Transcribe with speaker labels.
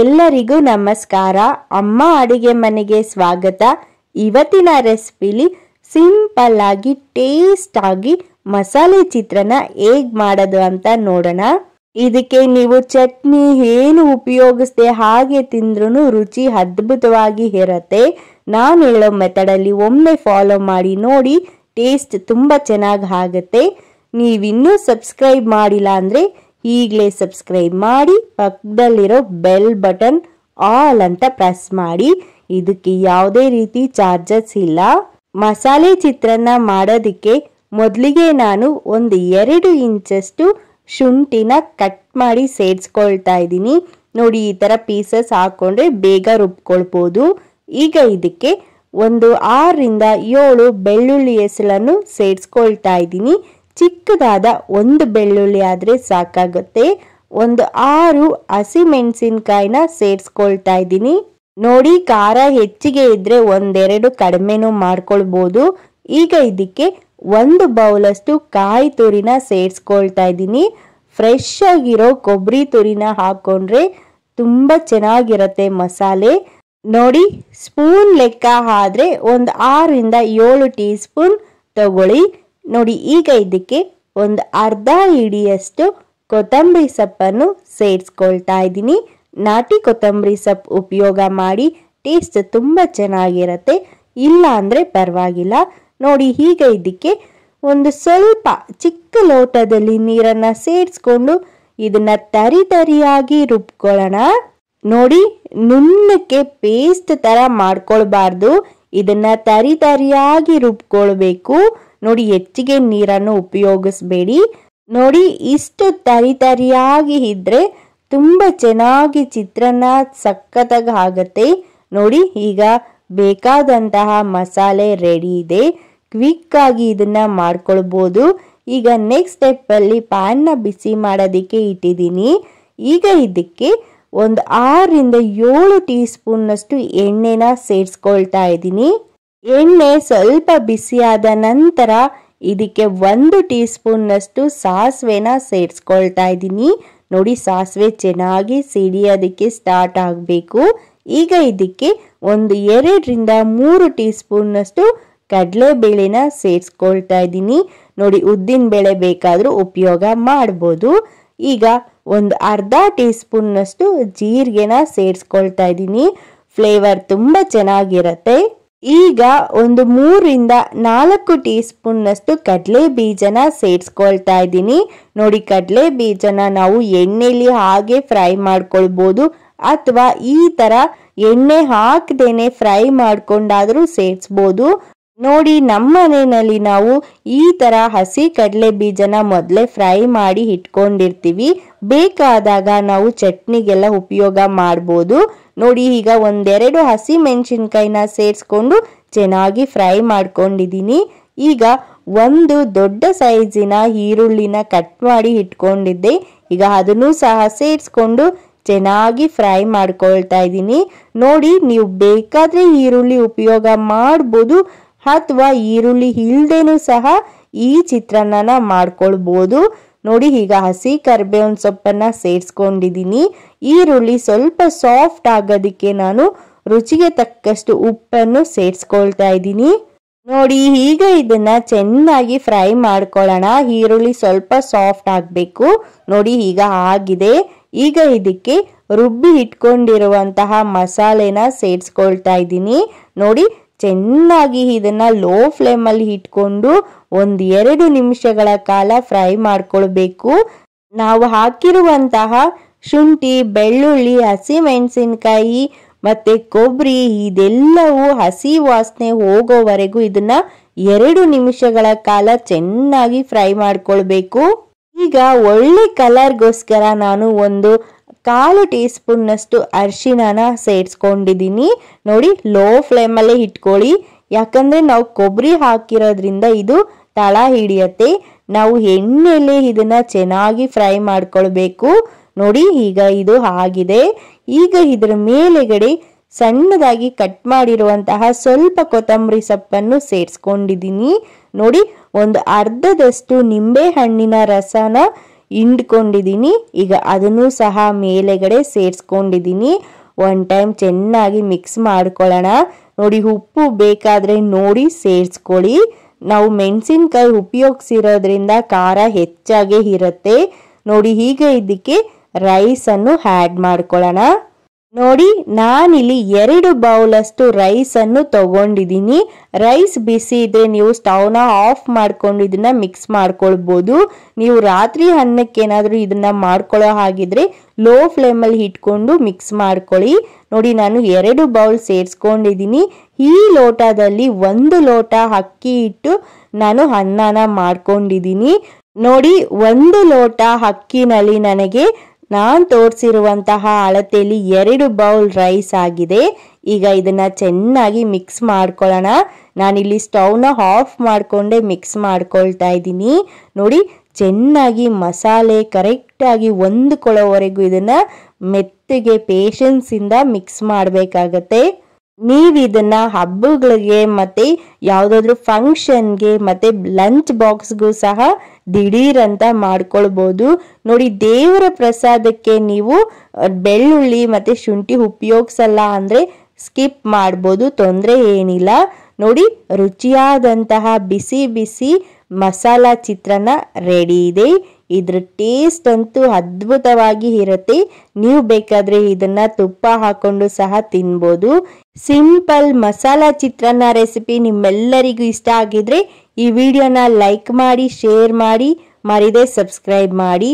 Speaker 1: ಎಲ್ಲರಿಗೂ ನಮಸ್ಕಾರ ಅಮ್ಮ ಅಡುಗೆ ಮನೆಗೆ ಸ್ವಾಗತ ಇವತ್ತಿನ ರೆಸಿಪಿಲಿ ಸಿಂಪಲ್ ಆಗಿ ಟೇಸ್ಟ್ ಆಗಿ ಮಸಾಲೆ ಚಿತ್ರನ ಹೇಗ್ ಮಾಡೋದು ಅಂತ ನೋಡೋಣ ಇದಕ್ಕೆ ನೀವು ಚಟ್ನಿ ಏನು ಉಪಯೋಗಿಸ್ದೆ ಹಾಗೆ ತಿಂದ್ರೂ ರುಚಿ ಅದ್ಭುತವಾಗಿ ಇರತ್ತೆ ನಾನು ಹೇಳೋ ಮೆಥಡಲ್ಲಿ ಒಮ್ಮೆ ಫಾಲೋ ಮಾಡಿ ನೋಡಿ ಟೇಸ್ಟ್ ತುಂಬ ಚೆನ್ನಾಗಿ ಆಗುತ್ತೆ ನೀವಿನ್ನೂ ಸಬ್ಸ್ಕ್ರೈಬ್ ಮಾಡಿಲ್ಲ ಅಂದರೆ ಈಗಲೇ ಸಬ್ಸ್ಕ್ರೈಬ್ ಮಾಡಿ ಪಕ್ಕದಲ್ಲಿರೋ ಬೆಲ್ ಬಟನ್ ಆಲ್ ಅಂತ ಪ್ರೆಸ್ ಮಾಡಿ ಇದಕ್ಕೆ ಯಾವುದೇ ರೀತಿ ಚಾರ್ಜಸ್ ಇಲ್ಲ ಮಸಾಲೆ ಚಿತ್ರನ್ನ ಮಾಡೋದಕ್ಕೆ ಮೊದಲಿಗೆ ನಾನು ಒಂದು ಎರಡು ಇಂಚಷ್ಟು ಶುಂಠಿನ ಕಟ್ ಮಾಡಿ ಸೇರಿಸ್ಕೊಳ್ತಾ ಇದ್ದೀನಿ ನೋಡಿ ಈ ಥರ ಪೀಸಸ್ ಹಾಕ್ಕೊಂಡ್ರೆ ಬೇಗ ರುಬ್ಕೊಳ್ಬೋದು ಈಗ ಇದಕ್ಕೆ ಒಂದು ಆರರಿಂದ ಏಳು ಬೆಳ್ಳುಳ್ಳಿ ಹೆಸಳನ್ನು ಸೇರಿಸ್ಕೊಳ್ತಾ ಇದ್ದೀನಿ ಚಿಕ್ಕದಾದ ಒಂದು ಬೆಳ್ಳುಳ್ಳಿ ಆದರೆ ಸಾಕಾಗುತ್ತೆ ಒಂದು ಆರು ಹಸಿಮೆಣಸಿನ್ಕಾಯಿನ ಸೇರಿಸ್ಕೊಳ್ತಾ ಇದ್ದೀನಿ ನೋಡಿ ಖಾರ ಹೆಚ್ಚಿಗೆ ಇದ್ರೆ ಒಂದೆರಡು ಕಡಿಮೆನೂ ಮಾಡ್ಕೊಳ್ಬೋದು ಈಗ ಇದಕ್ಕೆ ಒಂದು ಬೌಲಷ್ಟು ಕಾಯಿ ತುರಿನ ಸೇರಿಸ್ಕೊಳ್ತಾ ಇದ್ದೀನಿ ಫ್ರೆಶ್ ಆಗಿರೋ ಕೊಬ್ಬರಿ ತುರಿನ ಹಾಕೊಂಡ್ರೆ ತುಂಬ ಚೆನ್ನಾಗಿರುತ್ತೆ ಮಸಾಲೆ ನೋಡಿ ಸ್ಪೂನ್ ಲೆಕ್ಕ ಆದರೆ ಒಂದು ಆರರಿಂದ ಏಳು ಟೀ ಸ್ಪೂನ್ ತಗೊಳ್ಳಿ ನೋಡಿ ಈಗ ಇದಕ್ಕೆ ಒಂದು ಅರ್ಧ ಇಡಿಯಷ್ಟು ಕೊತ್ತಂಬರಿ ಸೊಪ್ಪನ್ನು ಸೇರಿಸ್ಕೊಳ್ತಾ ಇದ್ದೀನಿ ನಾಟಿ ಕೊತ್ತಂಬರಿ ಸೊಪ್ಪು ಉಪಯೋಗ ಮಾಡಿ ಟೇಸ್ಟ್ ತುಂಬ ಚೆನ್ನಾಗಿರುತ್ತೆ ಇಲ್ಲ ಅಂದರೆ ಪರವಾಗಿಲ್ಲ ನೋಡಿ ಹೀಗೆ ಇದಕ್ಕೆ ಒಂದು ಸ್ವಲ್ಪ ಚಿಕ್ಕ ಲೋಟದಲ್ಲಿ ನೀರನ್ನು ಸೇರಿಸ್ಕೊಂಡು ಇದನ್ನು ತರಿ ತರಿಯಾಗಿ ರುಬ್ಕೊಳ್ಳೋಣ ನೋಡಿ ನುಣ್ಣಕ್ಕೆ ಪೇಸ್ಟ್ ಥರ ಮಾಡ್ಕೊಳ್ಬಾರ್ದು ಇದನ್ನು ತರಿ ತರಿಯಾಗಿ ರುಬ್ಕೊಳ್ಬೇಕು ನೋಡಿ ಹೆಚ್ಚಿಗೆ ನೀರನ್ನು ಉಪಯೋಗಿಸಬೇಡಿ ನೋಡಿ ಇಷ್ಟು ತರಿ ತರಿಯಾಗಿ ಇದ್ದರೆ ತುಂಬ ಚೆನ್ನಾಗಿ ಚಿತ್ರಾನ್ನ ಸಕ್ಕತ್ತಾಗಿ ಆಗುತ್ತೆ ನೋಡಿ ಈಗ ಬೇಕಾದಂತಹ ಮಸಾಲೆ ರೆಡಿ ಇದೆ ಕ್ವಿಕ್ ಆಗಿ ಇದನ್ನ ಮಾಡ್ಕೊಳ್ಬೋದು ಈಗ ನೆಕ್ಸ್ಟ್ ಸ್ಟೆಪ್ಪಲ್ಲಿ ನ ಬಿಸಿ ಮಾಡೋದಕ್ಕೆ ಇಟ್ಟಿದ್ದೀನಿ ಈಗ ಇದಕ್ಕೆ ಒಂದು ಆರರಿಂದ ಏಳು ಟೀ ಅಷ್ಟು ಎಣ್ಣೆನ ಸೇರಿಸ್ಕೊಳ್ತಾ ಇದ್ದೀನಿ ಎಣ್ಣೆ ಸ್ವಲ್ಪ ಬಿಸಿಯಾದ ನಂತರ ಇದಕ್ಕೆ ಒಂದು ಟೀ ಸ್ಪೂನ್ನಷ್ಟು ಸಾಸಿವೆನ ಸೇರಿಸ್ಕೊಳ್ತಾ ಇದ್ದೀನಿ ನೋಡಿ ಸಾಸಿವೆ ಚೆನ್ನಾಗಿ ಸಿಡಿಯೋದಕ್ಕೆ ಸ್ಟಾರ್ಟ್ ಆಗಬೇಕು ಈಗ ಇದಕ್ಕೆ ಒಂದು ಎರಡರಿಂದ ಮೂರು ಟೀ ಸ್ಪೂನ್ನಷ್ಟು ಕಡಲೆಬೇಳೆನ ಸೇರಿಸ್ಕೊಳ್ತಾ ಇದ್ದೀನಿ ನೋಡಿ ಉದ್ದಿನ ಬೇಳೆ ಬೇಕಾದರೂ ಉಪಯೋಗ ಮಾಡ್ಬೋದು ಈಗ ಒಂದು ಅರ್ಧ ಟೀ ಸ್ಪೂನ್ನಷ್ಟು ಜೀರಿಗೆನ ಸೇರಿಸ್ಕೊಳ್ತಾ ಇದ್ದೀನಿ ಫ್ಲೇವರ್ ತುಂಬ ಚೆನ್ನಾಗಿರುತ್ತೆ ಈಗ ಒಂದು ಮೂರಿಂದ ನಾಲ್ಕು ಟೀ ಅಷ್ಟು ಕಡಲೆ ಬೀಜನ ಸೇರಿಸ್ಕೊಳ್ತಾ ಇದ್ದೀನಿ ನೋಡಿ ಕಡಲೆ ಬೀಜನ ನಾವು ಎಣ್ಣೆಯಲ್ಲಿ ಹಾಗೆ ಫ್ರೈ ಮಾಡ್ಕೊಳ್ಬೋದು ಅಥವಾ ಈ ತರ ಎಣ್ಣೆ ಹಾಕದೇನೆ ಫ್ರೈ ಮಾಡ್ಕೊಂಡಾದ್ರೂ ಸೇರಿಸ್ಬೋದು ನೋಡಿ ನಮ್ಮ ಮನೆಯಲ್ಲಿ ನಾವು ಈ ಥರ ಹಸಿ ಕಡಲೆ ಬೀಜನ ಮೊದಲೇ ಫ್ರೈ ಮಾಡಿ ಇಟ್ಕೊಂಡಿರ್ತೀವಿ ಬೇಕಾದಾಗ ನಾವು ಚಟ್ನಿಗೆಲ್ಲ ಉಪಯೋಗ ಮಾಡ್ಬೋದು ನೋಡಿ ಈಗ ಒಂದೆರಡು ಹಸಿ ಮೆಣಸಿನ್ಕಾಯಿನ ಸೇರಿಸ್ಕೊಂಡು ಚೆನ್ನಾಗಿ ಫ್ರೈ ಮಾಡ್ಕೊಂಡಿದ್ದೀನಿ ಈಗ ಒಂದು ದೊಡ್ಡ ಸೈಜಿನ ಈರುಳ್ಳಿನ ಕಟ್ ಮಾಡಿ ಇಟ್ಕೊಂಡಿದ್ದೆ ಈಗ ಅದನ್ನು ಸಹ ಸೇರಿಸ್ಕೊಂಡು ಚೆನ್ನಾಗಿ ಫ್ರೈ ಮಾಡ್ಕೊಳ್ತಾ ಇದ್ದೀನಿ ನೋಡಿ ನೀವು ಬೇಕಾದರೆ ಈರುಳ್ಳಿ ಉಪಯೋಗ ಮಾಡ್ಬೋದು ಅಥವಾ ಈರುಳ್ಳಿ ಇಲ್ದೇನೂ ಸಹ ಈ ಚಿತ್ರಾನ್ನನ ಮಾಡ್ಕೊಳ್ಬೋದು ನೋಡಿ ಈಗ ಹಸಿ ಕರ್ಬೇವಿನ ಸೊಪ್ಪನ್ನ ಸೇರಿಸ್ಕೊಂಡಿದ್ದೀನಿ ಈರುಳ್ಳಿ ಸ್ವಲ್ಪ ಸಾಫ್ಟ್ ಆಗೋದಕ್ಕೆ ನಾನು ರುಚಿಗೆ ತಕ್ಕಷ್ಟು ಉಪ್ಪನ್ನು ಸೇರಿಸ್ಕೊಳ್ತಾ ಇದ್ದೀನಿ ನೋಡಿ ಈಗ ಇದನ್ನ ಚೆನ್ನಾಗಿ ಫ್ರೈ ಮಾಡ್ಕೊಳ್ಳೋಣ ಈರುಳ್ಳಿ ಸ್ವಲ್ಪ ಸಾಫ್ಟ್ ಆಗಬೇಕು ನೋಡಿ ಈಗ ಆಗಿದೆ ಈಗ ಇದಕ್ಕೆ ರುಬ್ಬಿ ಇಟ್ಕೊಂಡಿರುವಂತಹ ಮಸಾಲೆನ ಸೇರಿಸ್ಕೊಳ್ತಾ ಇದ್ದೀನಿ ನೋಡಿ ಚೆನ್ನಾಗಿ ಇದನ್ನು ಲೋ ಫ್ಲೇಮಲ್ಲಿ ಇಟ್ಕೊಂಡು ಒಂದು ಎರಡು ನಿಮಿಷಗಳ ಕಾಲ ಫ್ರೈ ಮಾಡ್ಕೊಳ್ಬೇಕು ನಾವು ಹಾಕಿರುವಂತಹ ಶುಂಠಿ ಬೆಳ್ಳುಳ್ಳಿ ಹಸಿಮೆಣಸಿನಕಾಯಿ ಮತ್ತು ಕೊಬ್ಬರಿ ಇದೆಲ್ಲವೂ ಹಸಿ ವಾಸನೆ ಹೋಗೋವರೆಗೂ ಇದನ್ನ ಎರಡು ನಿಮಿಷಗಳ ಕಾಲ ಚೆನ್ನಾಗಿ ಫ್ರೈ ಮಾಡ್ಕೊಳ್ಬೇಕು ಈಗ ಒಳ್ಳೆ ಕಲರ್ಗೋಸ್ಕರ ನಾನು ಒಂದು ಕಾಲು ಟೀ ಸ್ಪೂನ್ನಷ್ಟು ಅರಿಶಿಣನ ಸೇರಿಸ್ಕೊಂಡಿದ್ದೀನಿ ನೋಡಿ ಲೋ ಫ್ಲೇಮಲ್ಲೇ ಇಟ್ಕೊಳ್ಳಿ ಯಾಕಂದರೆ ನಾವು ಕೊಬ್ಬರಿ ಹಾಕಿರೋದ್ರಿಂದ ಇದು ತಳ ಹಿಡಿಯತ್ತೆ ನಾವು ಎಣ್ಣೆಯಲ್ಲಿ ಇದನ್ನು ಚೆನ್ನಾಗಿ ಫ್ರೈ ಮಾಡ್ಕೊಳ್ಬೇಕು ನೋಡಿ ಈಗ ಇದು ಆಗಿದೆ ಈಗ ಇದರ ಮೇಲೆಗಡೆ ಸಣ್ಣದಾಗಿ ಕಟ್ ಮಾಡಿರುವಂತಹ ಸ್ವಲ್ಪ ಕೊತ್ತಂಬರಿ ಸೊಪ್ಪನ್ನು ಸೇರಿಸ್ಕೊಂಡಿದ್ದೀನಿ ನೋಡಿ ಒಂದು ಅರ್ಧದಷ್ಟು ನಿಂಬೆ ಹಣ್ಣಿನ ರಸನ ಹಿಂಡ್ಕೊಂಡಿದ್ದೀನಿ ಈಗ ಅದನ್ನು ಸಹ ಮೇಲೆಗಡೆ ಸೇರಿಸ್ಕೊಂಡಿದ್ದೀನಿ ಒನ್ ಟೈಮ್ ಚೆನ್ನಾಗಿ ಮಿಕ್ಸ್ ಮಾಡ್ಕೊಳ್ಳೋಣ ನೋಡಿ ಉಪ್ಪು ಬೇಕಾದರೆ ನೋಡಿ ಸೇರಿಸ್ಕೊಳ್ಳಿ ನಾವು ಮೆಣಸಿನ್ಕಾಯಿ ಉಪಯೋಗಿಸಿರೋದ್ರಿಂದ ಖಾರ ಹೆಚ್ಚಾಗೇ ಇರುತ್ತೆ ನೋಡಿ ಹೀಗೆ ಇದಕ್ಕೆ ರೈಸನ್ನು ಹ್ಯಾಡ್ ಮಾಡ್ಕೊಳ್ಳೋಣ ನೋಡಿ ನಾನಿಲ್ಲಿ ಎರಡು ಬೌಲಷ್ಟು ರೈಸನ್ನು ತಗೊಂಡಿದ್ದೀನಿ ರೈಸ್ ಬಿಸಿ ಇದ್ರೆ ನೀವು ಸ್ಟವ್ನ ಆಫ್ ಮಾಡ್ಕೊಂಡು ಇದನ್ನ ಮಿಕ್ಸ್ ಮಾಡ್ಕೊಳ್ಬೋದು ನೀವು ರಾತ್ರಿ ಅನ್ನಕ್ಕೇನಾದರೂ ಇದನ್ನ ಮಾಡ್ಕೊಳ್ಳೋ ಹಾಗಿದ್ರೆ ಲೋ ಫ್ಲೇಮಲ್ಲಿ ಇಟ್ಕೊಂಡು ಮಿಕ್ಸ್ ಮಾಡ್ಕೊಳ್ಳಿ ನೋಡಿ ನಾನು ಎರಡು ಬೌಲ್ ಸೇರಿಸ್ಕೊಂಡಿದ್ದೀನಿ ಈ ಲೋಟದಲ್ಲಿ ಒಂದು ಲೋಟ ಅಕ್ಕಿ ಇಟ್ಟು ನಾನು ಅನ್ನನ ಮಾಡ್ಕೊಂಡಿದ್ದೀನಿ ನೋಡಿ ಒಂದು ಲೋಟ ಅಕ್ಕಿನಲ್ಲಿ ನನಗೆ ನಾನು ತೋರಿಸಿರುವಂತಹ ಅಳತೆಯಲ್ಲಿ ಎರಡು ಬೌಲ್ ರೈಸ್ ಆಗಿದೆ ಈಗ ಇದನ್ನು ಚೆನ್ನಾಗಿ ಮಿಕ್ಸ್ ಮಾಡ್ಕೊಳ್ಳೋಣ ನಾನಿಲ್ಲಿ ಸ್ಟವ್ನ ಆಫ್ ಮಾಡಿಕೊಂಡೆ ಮಿಕ್ಸ್ ಮಾಡ್ಕೊಳ್ತಾ ಇದ್ದೀನಿ ನೋಡಿ ಚೆನ್ನಾಗಿ ಮಸಾಲೆ ಕರೆಕ್ಟಾಗಿ ಹೊಂದ್ಕೊಳ್ಳೋವರೆಗೂ ಇದನ್ನು ಮೆತ್ತಗೆ ಪೇಷನ್ಸಿಂದ ಮಿಕ್ಸ್ ಮಾಡಬೇಕಾಗತ್ತೆ ನೀವು ಇದನ್ನ ಹಬ್ಬಗಳಿಗೆ ಮತ್ತೆ ಯಾವುದಾದ್ರೂ ಫಂಕ್ಷನ್ಗೆ ಮತ್ತೆ ಲಂಚ್ ಬಾಕ್ಸ್ಗೂ ಸಹ ಅಂತ ಮಾಡ್ಕೊಳ್ಬಹುದು ನೋಡಿ ದೇವರ ಪ್ರಸಾದಕ್ಕೆ ನೀವು ಬೆಳ್ಳುಳ್ಳಿ ಮತ್ತೆ ಶುಂಠಿ ಉಪಯೋಗಿಸಲ್ಲ ಅಂದ್ರೆ ಸ್ಕಿಪ್ ಮಾಡ್ಬೋದು ತೊಂದರೆ ಏನಿಲ್ಲ ನೋಡಿ ರುಚಿಯಾದಂತಹ ಬಿಸಿ ಬಿಸಿ ಮಸಾಲಾ ಚಿತ್ರನ ರೆಡಿ ಇದೆ ಇದ್ರ ಟೇಸ್ಟ್ ಅಂತೂ ಅದ್ಭುತವಾಗಿ ಇರುತ್ತೆ ನೀವು ಬೇಕಾದ್ರೆ ಇದನ್ನ ತುಪ್ಪ ಹಾಕೊಂಡು ಸಹ ತಿನ್ಬೋದು ಸಿಂಪಲ್ ಮಸಾಲಾ ಚಿತ್ರಾನ್ನ ರೆಸಿಪಿ ನಿಮ್ಮೆಲ್ಲರಿಗೂ ಇಷ್ಟ ಆಗಿದ್ರೆ ಈ ವಿಡಿಯೋನ ಲೈಕ್ ಮಾಡಿ ಶೇರ್ ಮಾಡಿ ಮರಿದೆ ಸಬ್ಸ್ಕ್ರೈಬ್ ಮಾಡಿ